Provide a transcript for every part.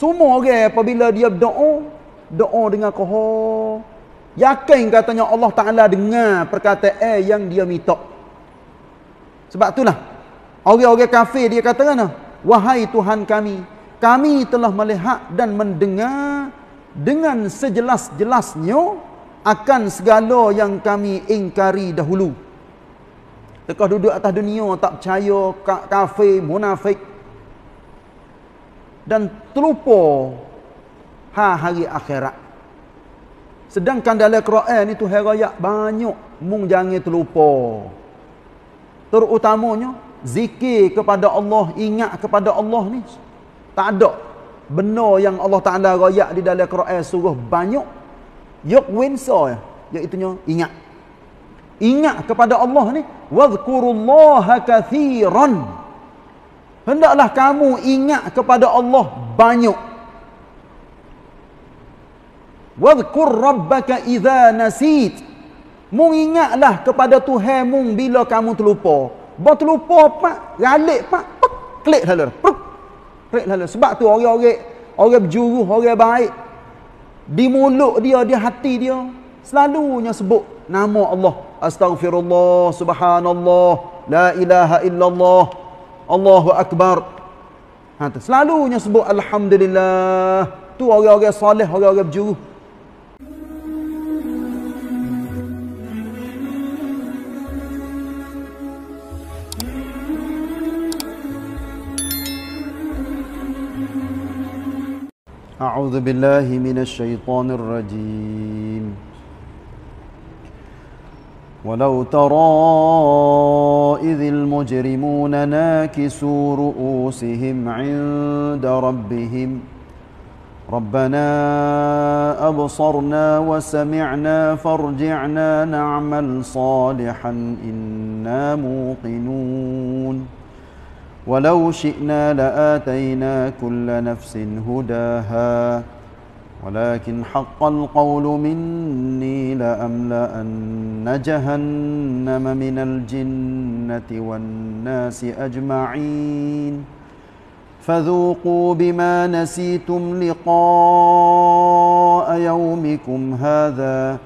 Semua orang okay, apabila dia doa, doa dengan koho. Yakin katanya Allah Ta'ala dengar perkataan yang dia minta. Sebab itulah, orang-orang kafir dia kata kan, Wahai Tuhan kami, kami telah melihat dan mendengar dengan sejelas-jelasnya akan segala yang kami ingkari dahulu. Lekas duduk atas dunia, tak percaya kafir, munafik dan terlupa ha hari akhirat. Sedangkan dalam Quran itu herayak banyak mung jangan terlupa. Terutamanya zikir kepada Allah, ingat kepada Allah ni. Tak ada benar yang Allah Taala royak di dalam Quran suruh banyak yuk winsa ya iaitu ingat ingat kepada Allah ni wazkurullaha katsiran Hendaklah kamu ingat kepada Allah banyak. Wadhkur rabbaka idza nasit. Mung ingatlah kepada Tuhan mung bila kamu terlupa. Ba terlupa pak, galik pak, pak klik halal. Klik halal. Sebab tu orang-orang orang berjuruh, orang baik di mulut dia, di hati dia selalunya sebut nama Allah. Astaghfirullah, subhanallah, la ilaha illallah. Allahu Akbar. Ha, selalunya sebut Alhamdulillah. Tu orang-orang soleh, orang-orang berjuruh. أعوذ بالله من الشيطان الرجيم ولو تراه المجرمون ناكسوا رؤوسهم عند ربهم ربنا أبصرنا وسمعنا فارجعنا نعمل صالحا إنا موقنون ولو شئنا لآتينا كل نفس هداها ولكن حق القول مني لأملأن جهنم من الجنة والناس أجمعين فذوقوا بما نسيتم لقاء يومكم هذا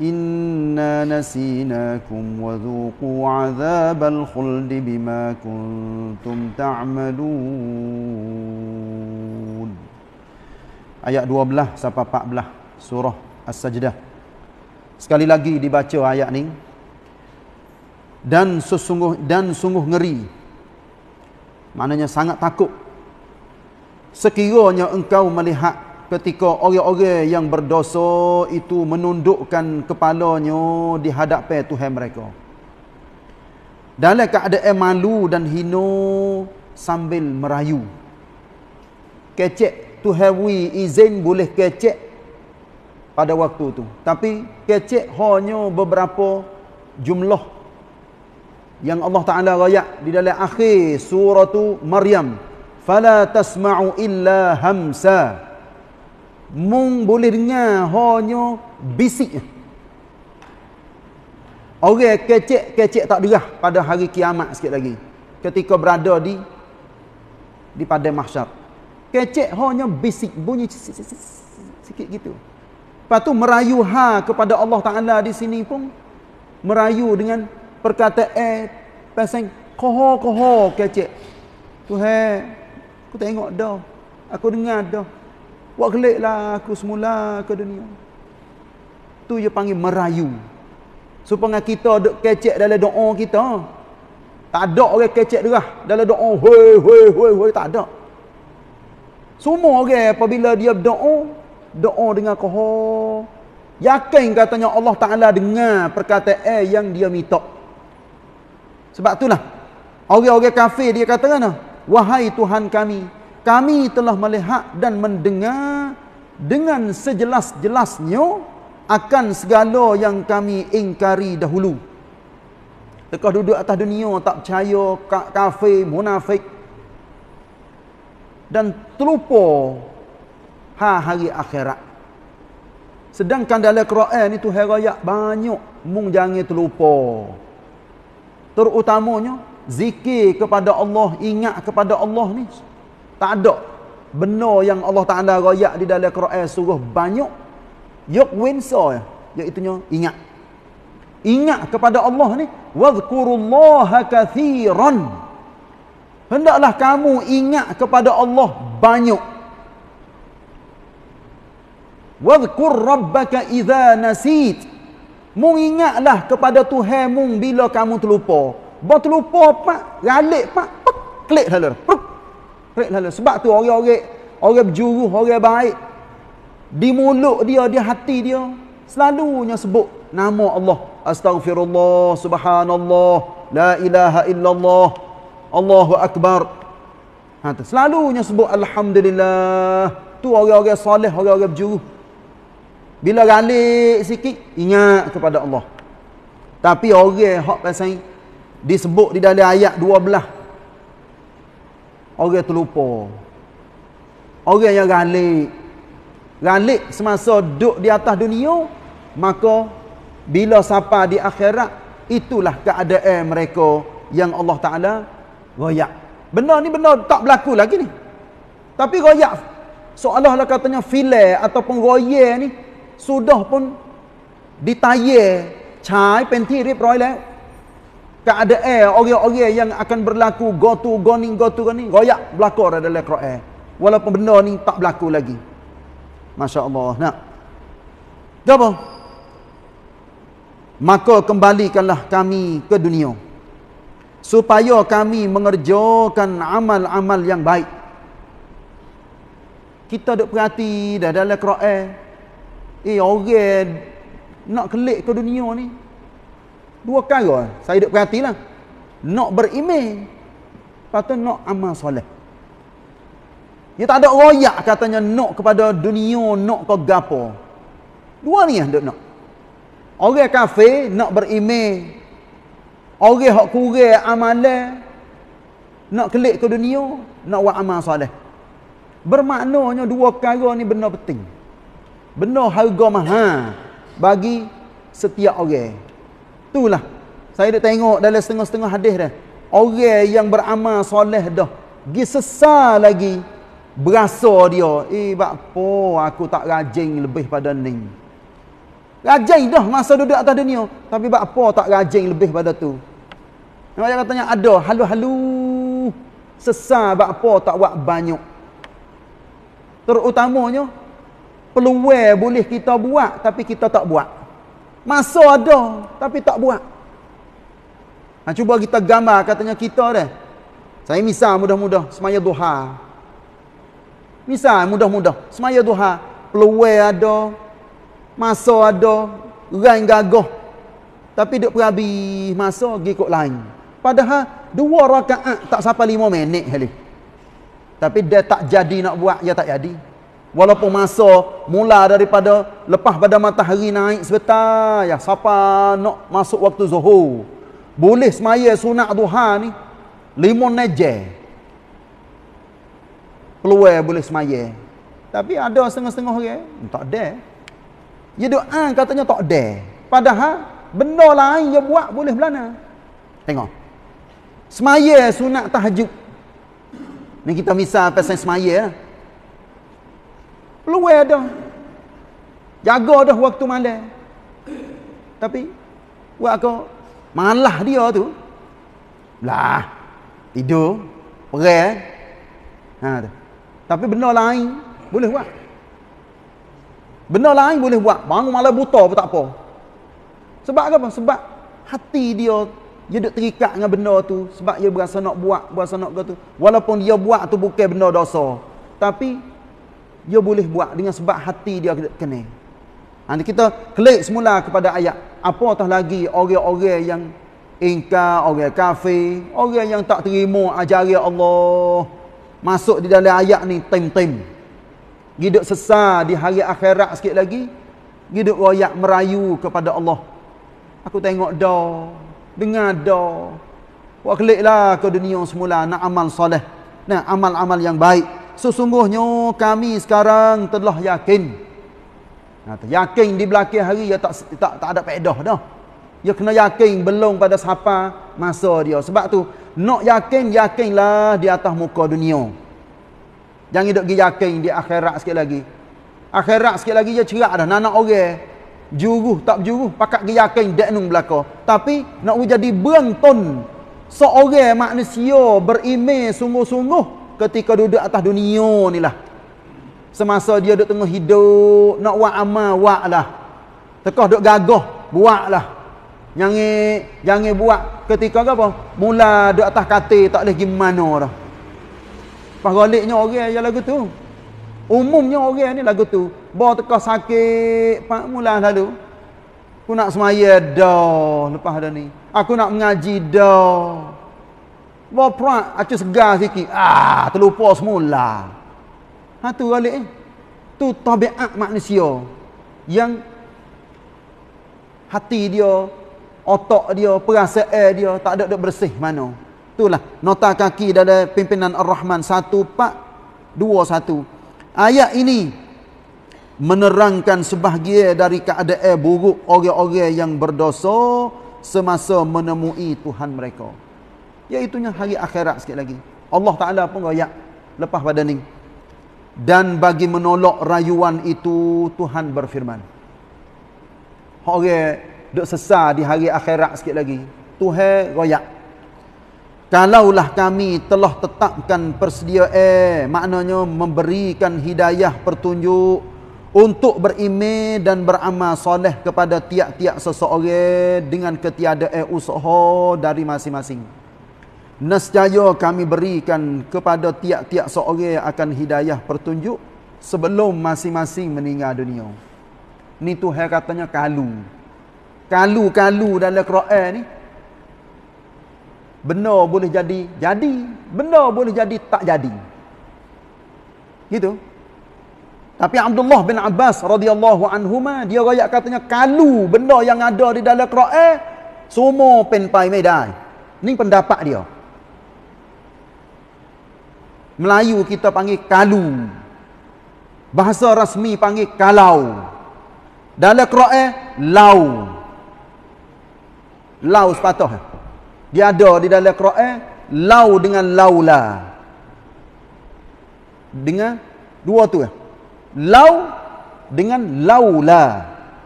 إنا نسيناكم وذوقوا عذاب الخلد بما كنتم تعملون ayat 12 sampai 14 surah As-Sajdah. Sekali lagi dibaca ayat ni. Dan sesungguh dan sungguh ngeri. Maknanya sangat takut. Sekiranya engkau melihat ketika orang-orang yang berdosa itu menundukkan kepalanya di hadapan Tuhan mereka. Dalam keadaan malu dan hina sambil merayu. Kecek tuhewi izin boleh kecek pada waktu tu tapi kecek hanya beberapa jumlah yang Allah Taala raya di dalam akhir surah Maryam fala tasma'u illa hamsa mung boleh dengar hanya bisik orang kecek-kecek tak derah pada hari kiamat sikit lagi ketika berada di di padang mahsyar Kecek hanya bisik bunyi sikit gitu. Lepas tu merayu ha kepada Allah Ta'ala di sini pun. Merayu dengan perkataan e, pasang koho-koho kecek. Tu he, aku tengok dah. Aku dengar dah. Buat geliklah aku semula ke dunia. Tu dia panggil merayu. Supaya kita duk kecek dalam doa kita. Tak ada orang kecek dia lah. dalam doa. Hei, hei, hei, hei, tak ada. Semua orang okay, apabila dia doa, doa dengan koho. Yakin katanya Allah Ta'ala dengar perkataan yang dia minta. Sebab itulah, orang-orang kafir dia kata, kan, Wahai Tuhan kami, kami telah melihat dan mendengar dengan sejelas-jelasnya akan segala yang kami ingkari dahulu. Lekas duduk atas dunia, tak percaya kafir, munafik dan terlupa ha hari akhirat. Sedangkan dalam Quran itu hari raya banyak mung jangan terlupa. Terutamanya zikir kepada Allah, ingat kepada Allah ni tak ada benar yang Allah Taala raya di dalam Quran suruh banyak yuk winsa ya iaitu ingat ingat kepada Allah ni wazkurullaha katsiran Hendaklah kamu ingat kepada Allah banyak. Wadhkur rabbaka idza nasit. Mung ingatlah kepada Tuhanmu bila kamu terlupa. Ba terlupa pak, ralik pak, pak klik halal. Klik halal. Sebab tu orang-orang orang berjuru, orang baik di mulut dia, di hati dia selalunya sebut nama Allah. Astaghfirullah, subhanallah, la ilaha illallah. Allahu Akbar. Ha, tu. Selalunya sebut Alhamdulillah. Tu orang-orang soleh, orang-orang berjuru. Bila galik sikit, ingat kepada Allah. Tapi orang hak pasal disebut di dalam ayat 12. Orang terlupa. Orang yang galik. Galik semasa duduk di atas dunia, maka bila sampai di akhirat, itulah keadaan mereka yang Allah Ta'ala royak benda ni benda tak berlaku lagi ni tapi royak seolah lah katanya filet ataupun royak ni sudah pun ditaya cai pentirip roy ada air. orang-orang yang akan berlaku go go gotu goning gotu goning royak berlaku dalam Quran walaupun benda ni tak berlaku lagi Masya Allah nak Jom. maka kembalikanlah kami ke dunia supaya kami mengerjakan amal-amal yang baik. Kita duk perhati dah dalam Quran. Eh orang nak kelik ke dunia ni. Dua perkara saya duk perhatilah. Nak beriman, patut nak amal soleh. Dia ya, tak ada royak katanya nak kepada dunia, nak ke gapo. Dua ni yang duk nak. Orang kafir nak beriman Orang yang kurang amalan, nak kelik ke dunia, nak buat amal soleh. Bermaknanya dua perkara ni benar penting. Benar harga maha bagi setiap orang. Itulah. Saya dah tengok dalam setengah-setengah hadis dah. Orang yang beramal soleh dah. Gi sesal lagi. Berasa dia. Eh, po aku tak rajin lebih pada ni. Rajin dah masa duduk atas dunia. Tapi bakpo tak rajin lebih pada tu. Nama yang katanya ada halu-halu sesar bak apa tak buat banyak. Terutamanya peluang boleh kita buat tapi kita tak buat. Masa ada tapi tak buat. Ha, cuba kita gambar katanya kita dah. Saya misal mudah-mudah semaya duha. Misal mudah-mudah semaya duha. Peluang ada. Masa ada. Rang gagah. Tapi duk perhabis masa pergi kot lain. Padahal dua rakaat tak sampai lima minit hari. Tapi dia tak jadi nak buat, dia tak jadi. Walaupun masa mula daripada lepas pada matahari naik sebentar, ya siapa nak masuk waktu zuhur. Boleh semaya sunat duha ni, lima neje. Peluai boleh semaya. Tapi ada setengah-setengah hari, hmm, tak ada. Dia doa katanya tak ada. Padahal benda lain dia buat boleh belana. Tengok. Semaya sunat tahajud. Ni kita misal pasal semaya. Luar dah. Jaga dah waktu malam. Tapi, buat aku malah dia tu. Lah, tidur, perih. Eh? Ha, tu. Tapi benda lain boleh buat. Benda lain boleh buat. Bangun malam buta pun tak apa. Sebab apa? Sebab hati dia dia duk terikat dengan benda tu sebab dia berasa nak buat berasa nak gitu walaupun dia buat tu bukan benda dosa tapi dia boleh buat dengan sebab hati dia kena ha, nanti kita klik semula kepada ayat apa tah lagi orang-orang yang ingkar orang kafir orang yang tak terima ajari Allah masuk di dalam ayat ni tim-tim hidup sesat di hari akhirat sikit lagi hidup royak merayu kepada Allah aku tengok dah dengar doa. Wa keliklah ke dunia semula nak amal soleh. Nak amal-amal yang baik. Sesungguhnya kami sekarang telah yakin. Nah, ha, yakin di belakang hari ya tak, tak tak ada pedah dah. Ya kena yakin belum pada siapa masa dia. Sebab tu nak yakin yakinlah di atas muka dunia. Jangan hidup pergi yakin di akhirat sikit lagi. Akhirat sikit lagi ya cerak dah nak orang juruh tak juruh pakat giyakin nung belaka tapi nak jadi berenton seorang manusia berime sungguh-sungguh ketika duduk atas dunia ni lah semasa dia duduk tengah hidup nak buat amal buat lah tekah duduk gagah buat lah jangan jangan buat ketika apa mula duduk atas katil tak boleh pergi mana dah pas galiknya orang yang lagu tu Umumnya orang ni lagu tu Bawa tekah sakit Pak Mulan lalu Aku nak semaya dah Lepas ada ni Aku nak mengaji dah Bawa perak Aku segar sikit Ah, Terlupa semula Ha tu balik eh Tu tabiat manusia Yang Hati dia Otak dia Perasaan dia Tak ada, -ada bersih mana Itulah Nota kaki dari pimpinan Ar-Rahman Satu pak Dua Satu ayat ini menerangkan sebahagia dari keadaan buruk orang-orang yang berdosa semasa menemui Tuhan mereka. Iaitunya hari akhirat sikit lagi. Allah Ta'ala pun ayat lepas pada ni. Dan bagi menolak rayuan itu, Tuhan berfirman. Orang duduk sesar di hari akhirat sikit lagi. Tuhan ayat. Kalaulah kami telah tetapkan persedia eh maknanya memberikan hidayah pertunjuk untuk berime dan beramal soleh kepada tiap-tiap seseorang dengan ketiada eh usaha dari masing-masing. Nescaya kami berikan kepada tiap-tiap seseorang akan hidayah pertunjuk sebelum masing-masing meninggal dunia. Ni tu hai katanya kalu. Kalu-kalu dalam Quran ni benda boleh jadi jadi benda boleh jadi tak jadi gitu tapi Abdullah bin Abbas radhiyallahu anhuma dia royak katanya kalau benda yang ada di dalam Quran semua penpai medai ni pendapat dia Melayu kita panggil kalu. Bahasa rasmi panggil kalau. Dalam Quran lau. Lau sepatutnya. Dia ada di dalam Quran lau dengan laula. Dengan dua tu eh. Lau dengan laula.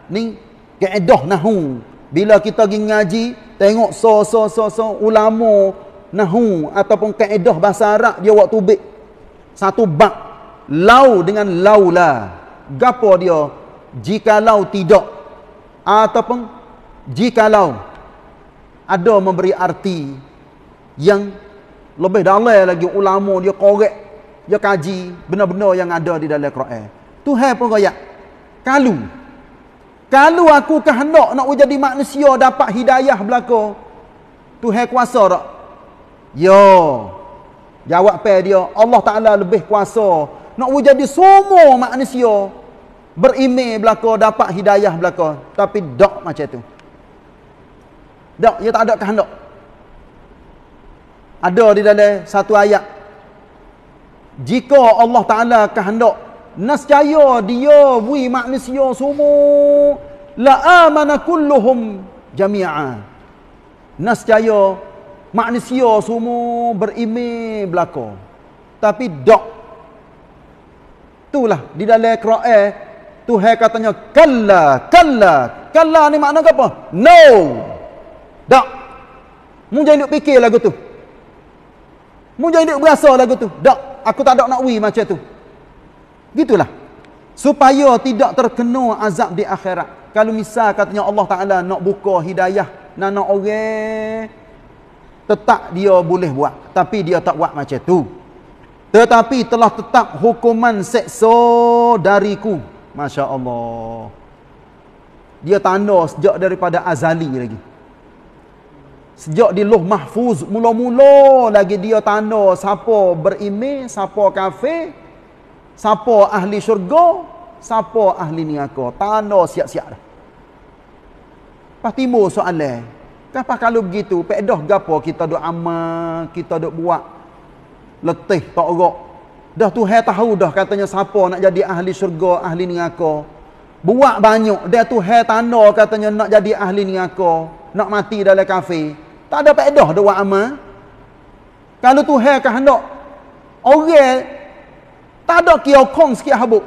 Ni kaedah nahwu. Bila kita pergi ngaji, tengok so so so so ulama nahwu ataupun kaedah bahasa Arab dia waktu bib satu bab lau dengan laula. Gapo dia? Jikalau tidak ataupun jikalau ada memberi arti yang lebih dalai lagi ulama dia korek dia kaji benar-benar yang ada di dalam Quran Tuhan pun kaya kalau kalau aku kehendak nak jadi manusia dapat hidayah belaka Tuhan kuasa tak? ya jawab pe dia Allah Ta'ala lebih kuasa nak jadi semua manusia berimeh belaka dapat hidayah belaka tapi dok macam tu tak, ia tak ada kehendak. Ada di dalam satu ayat. Jika Allah Ta'ala kehendak, nascaya dia bui manusia semua, la'amana kulluhum jami'ah. Nascaya manusia semua berimi belako. Tapi dak. Itulah di dalam Quran Tuhan katanya kalla kalla kalla ni makna apa? No. Tak. Mu jangan duk fikir lagu tu. Mu jangan duk berasa lagu tu. Tak. Aku tak ada nak wi macam tu. Gitulah. Supaya tidak terkena azab di akhirat. Kalau misal katanya Allah Ta'ala nak buka hidayah. Nana orang. Tetap dia boleh buat. Tapi dia tak buat macam tu. Tetapi telah tetap hukuman seksa dariku. Masya Allah. Dia tanda sejak daripada azali lagi. Sejak di Loh Mahfuz, mula-mula lagi dia tanda siapa berime, siapa kafe, siapa ahli syurga, siapa ahli niaga. Tanda siap-siap dah. Lepas timur soalan. Kenapa kalau begitu, pekdah gapo kita duk amal, kita duk buat letih, tak rok. Dah tu hai tahu dah katanya siapa nak jadi ahli syurga, ahli niaga. Buat banyak. Dia tu hai tanda katanya nak jadi ahli ni aku. Nak mati dalam kafe. Tak ada pedah dia buat amal. Kalau tu hai kehendak. Orang. Tak ada kiokong sikit habuk.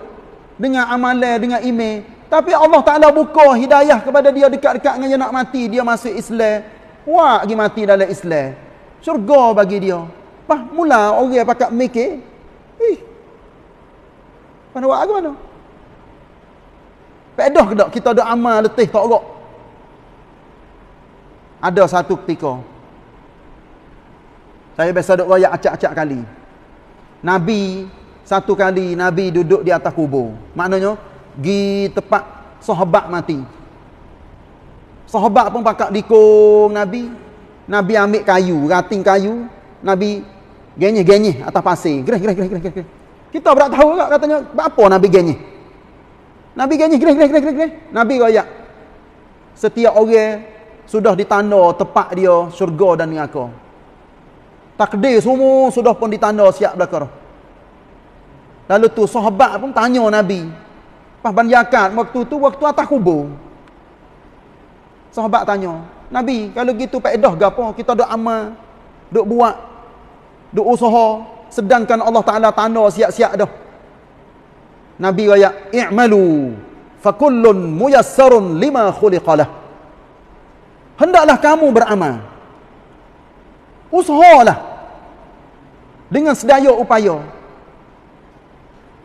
Dengan amalan, dengan ime, Tapi Allah Ta'ala buka hidayah kepada dia dekat-dekat dengan dia nak mati. Dia masuk Islam. Wah, pergi mati dalam Islam. Syurga bagi dia. Pah, mula orang pakat mikir. Eh. Mana buat aku mana? Pedah ke tak? Kita ada amal letih tak rok. Ada satu ketika. Saya biasa duduk rakyat acak-acak kali. Nabi, satu kali Nabi duduk di atas kubur. Maknanya, pergi tempat sahabat mati. Sahabat pun pakak dikong Nabi. Nabi ambil kayu, rating kayu. Nabi genyeh-genyeh atas pasir. Gereh, gereh, gereh, gereh. Kita berat tahu tak katanya, apa Nabi genyeh? Nabi ganyi, gerai, gerai, gerai, gerai. Nabi gaya, Setiap orang sudah ditanda tepat dia syurga dan neraka. Takdir semua sudah pun ditanda siap belakar. Lalu tu sahabat pun tanya Nabi. Pas ban yakat waktu tu waktu atas kubur. Sahabat tanya, "Nabi, kalau gitu pak edah gapo? Kita dok amal, dok buat, dok usaha sedangkan Allah Taala tanda siap-siap dah." -siap Nabi kata, "I'malu fa muyassarun lima khuliqalah." Hendaklah kamu beramal. Usahalah dengan sedaya upaya.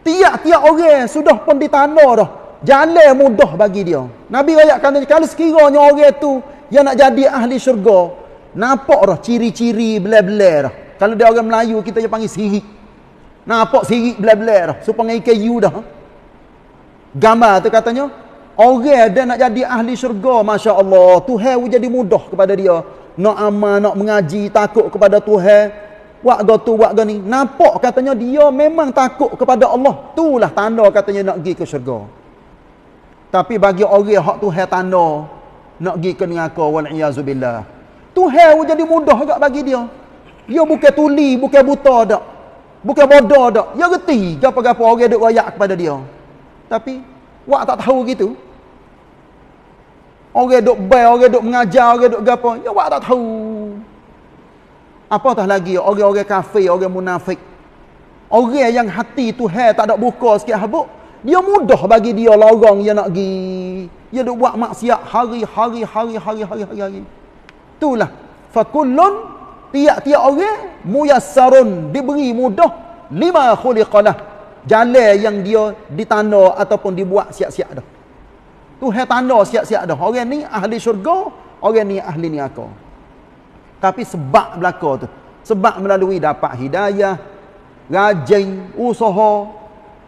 Tiap-tiap orang sudah pun ditanda dah. Jalan mudah bagi dia. Nabi kata, kalau sekiranya orang tu yang nak jadi ahli syurga, nampak dah ciri-ciri bela-bela dah. Kalau dia orang Melayu, kita dia panggil sihik. Nampak sirik belah-belah dah. Supaya dengan ikan yu dah. Gambar tu katanya, orang dia nak jadi ahli syurga, Masya Allah. Tuhan jadi mudah kepada dia. Nak aman, nak mengaji, takut kepada Tuhan. Waktu tu, waktu ni. Nampak katanya dia memang takut kepada Allah. Itulah tanda katanya nak pergi ke syurga. Tapi bagi orang hak Tuhan tanda, nak pergi ke nengaka, wal'iyazubillah. Tuhan jadi mudah juga bagi dia. Dia bukan tuli, bukan buta tak. Bukan bodoh tak. Dia ya reti gapa-gapa orang duk rayak kepada dia. Tapi, wak tak tahu gitu. Orang duk bay, orang duk mengajar, orang duk gapa. Ya, wak tak tahu. Apatah lagi orang-orang kafir, orang munafik. Orang yang hati tu hai tak ada buka sikit habuk. Dia mudah bagi dia lorong dia nak gi, Dia duk buat maksiat hari-hari-hari-hari-hari-hari. Itulah. Fakullun tiap-tiap orang muyassarun diberi mudah lima khuliqalah jalan yang dia ditanda ataupun dibuat siap-siap dah tu hai tanda siap-siap dah orang ni ahli syurga orang ni ahli ni aku tapi sebab belaka tu sebab melalui dapat hidayah rajin usaha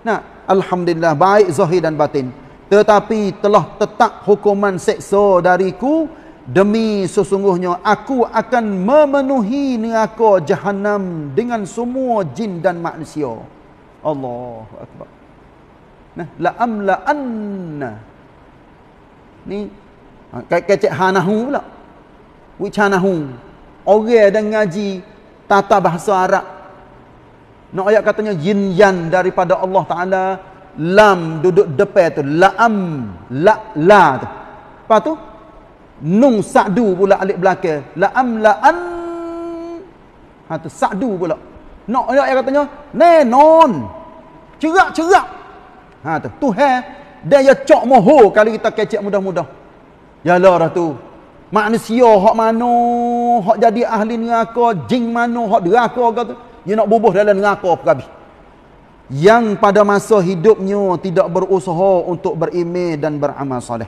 nah alhamdulillah baik zahir dan batin tetapi telah tetap hukuman seksa dariku demi sesungguhnya aku akan memenuhi neraka jahanam dengan semua jin dan manusia Allahu akbar nah la amla anna ni ha, kecek hanahu pula wichanahu orang ada ngaji tata bahasa Arab nak ayat katanya jin yan daripada Allah Ta'ala lam duduk depan tu la am la la tu lepas tu Nung sa'du pula alik belakang. La'am la'an. Ha tu sa'du pula. Nak no, ayat katanya. Nenon. Cerak-cerak. Ha tu. Tu hai. Dia ya cok moho kalau kita kecek mudah-mudah. Yalah dah tu. Manusia hak mana. Hak jadi ahli neraka. Jing mana. Hak neraka kata. Dia nak bubuh dalam neraka perkabih. Yang pada masa hidupnya tidak berusaha untuk berimeh dan beramal soleh.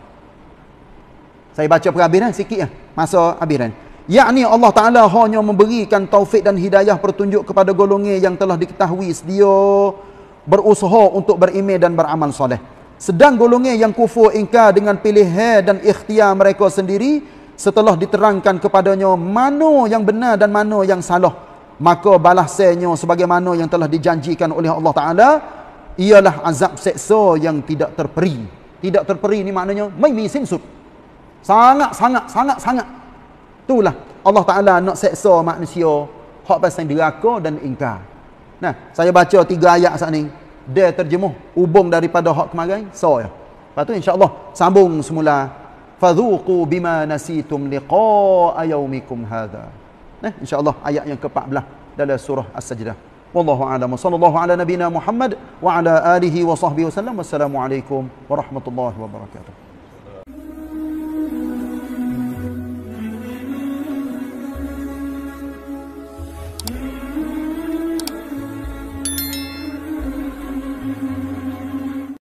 Saya baca perhabiran sikit ya. Masa Ya Yakni Allah Ta'ala hanya memberikan taufik dan hidayah pertunjuk kepada golongnya yang telah diketahui sedia berusaha untuk berime dan beramal soleh. Sedang golongnya yang kufur ingka dengan pilihan dan ikhtiar mereka sendiri setelah diterangkan kepadanya mana yang benar dan mana yang salah. Maka balasannya sebagaimana yang telah dijanjikan oleh Allah Ta'ala ialah azab seksa yang tidak terperi. Tidak terperi ini maknanya, Maimi Sinsut. Sangat, sangat, sangat, sangat. Itulah Allah Ta'ala nak seksa manusia. Hak pasang diraka dan ingkar. Nah, saya baca tiga ayat saat ni. Dia terjemuh. Ubung daripada hak kemarin. So, ya. Lepas tu, insyaAllah, sambung semula. Fadhuqu bima nasitum liqa'a yaumikum hadha. Nah, insyaAllah, ayat yang ke-14 dalam surah As-Sajdah. Wallahu a'lam. Sallallahu ala nabina Muhammad wa ala alihi wa sahbihi wasallam. alaikum warahmatullahi wabarakatuh.